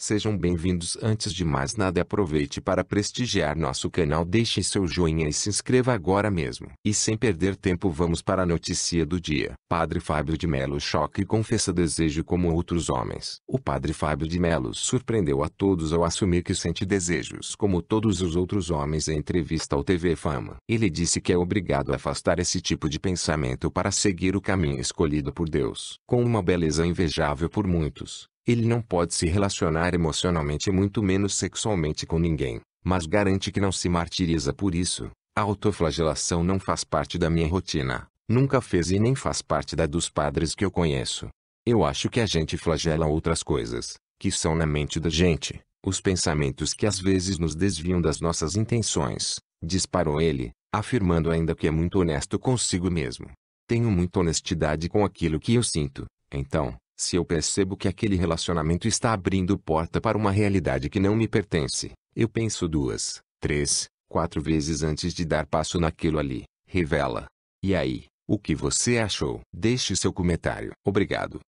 Sejam bem-vindos. Antes de mais nada, aproveite para prestigiar nosso canal, deixe seu joinha e se inscreva agora mesmo. E sem perder tempo, vamos para a notícia do dia. Padre Fábio de Melo choca e confessa desejo como outros homens. O Padre Fábio de Melo surpreendeu a todos ao assumir que sente desejos como todos os outros homens em entrevista ao TV Fama. Ele disse que é obrigado a afastar esse tipo de pensamento para seguir o caminho escolhido por Deus. Com uma beleza invejável por muitos, ele não pode se relacionar emocionalmente e muito menos sexualmente com ninguém, mas garante que não se martiriza por isso. A autoflagelação não faz parte da minha rotina, nunca fez e nem faz parte da dos padres que eu conheço. Eu acho que a gente flagela outras coisas, que são na mente da gente, os pensamentos que às vezes nos desviam das nossas intenções, disparou ele, afirmando ainda que é muito honesto consigo mesmo. Tenho muita honestidade com aquilo que eu sinto, então, se eu percebo que aquele relacionamento está abrindo porta para uma realidade que não me pertence, eu penso duas, três, quatro vezes antes de dar passo naquilo ali. Revela. E aí, o que você achou? Deixe seu comentário. Obrigado.